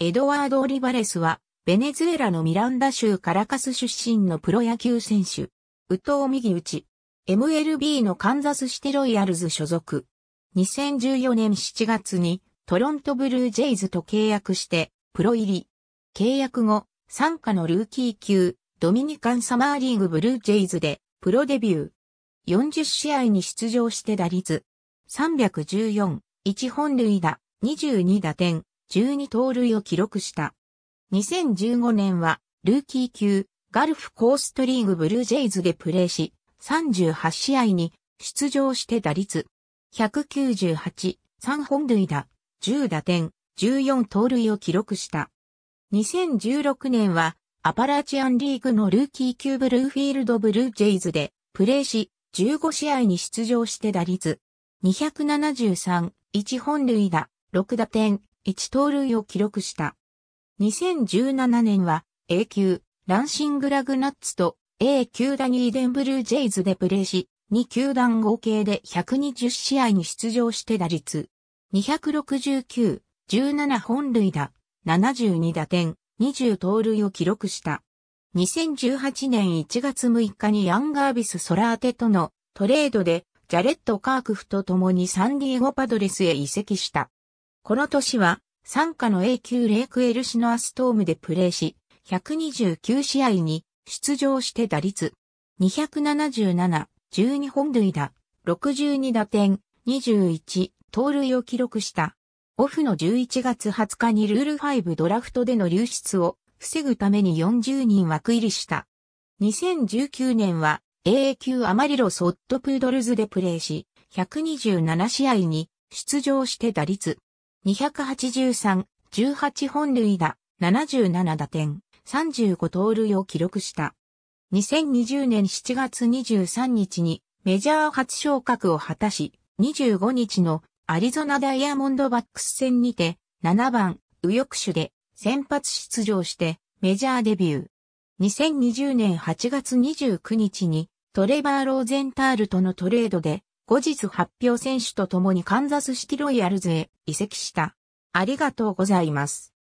エドワード・オリバレスは、ベネズエラのミランダ州カラカス出身のプロ野球選手。宇藤右打ち。MLB のカンザスシテロイヤルズ所属。2014年7月にトロントブルージェイズと契約してプロ入り。契約後、参加のルーキー級ドミニカンサマーリーグブルージェイズでプロデビュー。40試合に出場して打率314、1本塁打、22打点、12盗塁を記録した。2015年は、ルーキー級、ガルフコーストリーグブルージェイズでプレーし、38試合に出場して打率、198、3本塁打、10打点、14盗塁を記録した。2016年は、アパラチアンリーグのルーキー級ブルーフィールドブルージェイズで、プレーし、15試合に出場して打率、273、1本塁打、6打点、1盗塁を記録した。2017年は A 級ランシングラグナッツと A 級ダニーデンブルージェイズでプレーし、2球団合計で120試合に出場して打率269、17本塁打、72打点、20盗塁を記録した。2018年1月6日にヤンガービス・ソラーテとのトレードでジャレット・カークフと共にサンディエゴ・パドレスへ移籍した。この年は、参加の A 級レイクエルシノアストームでプレーし、129試合に出場して打率277、12本塁打、62打点、21、盗塁を記録した。オフの11月20日にルール5ドラフトでの流出を防ぐために40人枠入りした。2019年は a 級アマリロソットプードルズでプレーし、127試合に出場して打率283、18本塁打、77打点、35盗塁を記録した。2020年7月23日にメジャー初昇格を果たし、25日のアリゾナダイヤモンドバックス戦にて7番右翼手で先発出場してメジャーデビュー。2020年8月29日にトレバー・ローゼンタールとのトレードで後日発表選手と共にカンザスシティロイヤルズへ移籍した。ありがとうございます。